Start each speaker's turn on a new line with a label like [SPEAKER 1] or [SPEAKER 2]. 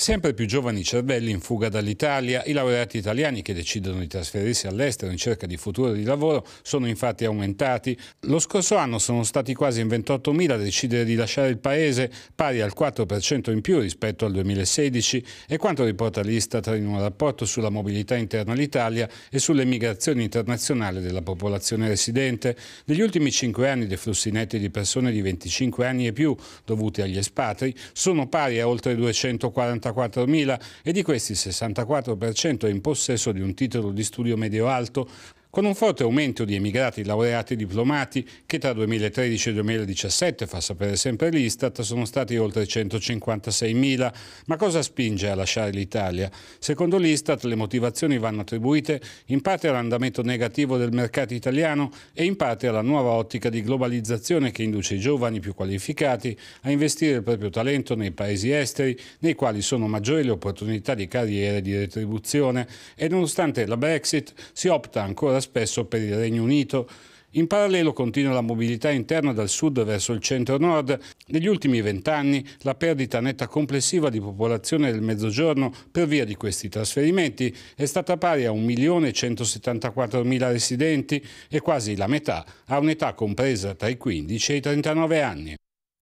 [SPEAKER 1] Sempre più giovani cervelli in fuga dall'Italia, i laureati italiani che decidono di trasferirsi all'estero in cerca di futuro di lavoro sono infatti aumentati. Lo scorso anno sono stati quasi in 28.000 a decidere di lasciare il paese, pari al 4% in più rispetto al 2016 e quanto riporta l'Istat in un rapporto sulla mobilità interna all'Italia e sull'emigrazione internazionale della popolazione residente. Negli ultimi 5 anni dei flussi netti di persone di 25 anni e più dovuti agli espatri sono pari a oltre 244 64.000 e di questi il 64% è in possesso di un titolo di studio medio-alto con un forte aumento di emigrati, laureati e diplomati, che tra 2013 e 2017, fa sapere sempre l'Istat, sono stati oltre 156.000, ma cosa spinge a lasciare l'Italia? Secondo l'Istat le motivazioni vanno attribuite in parte all'andamento negativo del mercato italiano e in parte alla nuova ottica di globalizzazione che induce i giovani più qualificati a investire il proprio talento nei paesi esteri, nei quali sono maggiori le opportunità di carriera e di retribuzione e nonostante la Brexit si opta ancora spesso per il Regno Unito. In parallelo continua la mobilità interna dal sud verso il centro-nord. Negli ultimi vent'anni la perdita netta complessiva di popolazione del mezzogiorno per via di questi trasferimenti è stata pari a 1.174.000 residenti e quasi la metà ha un'età compresa tra i 15 e i 39 anni.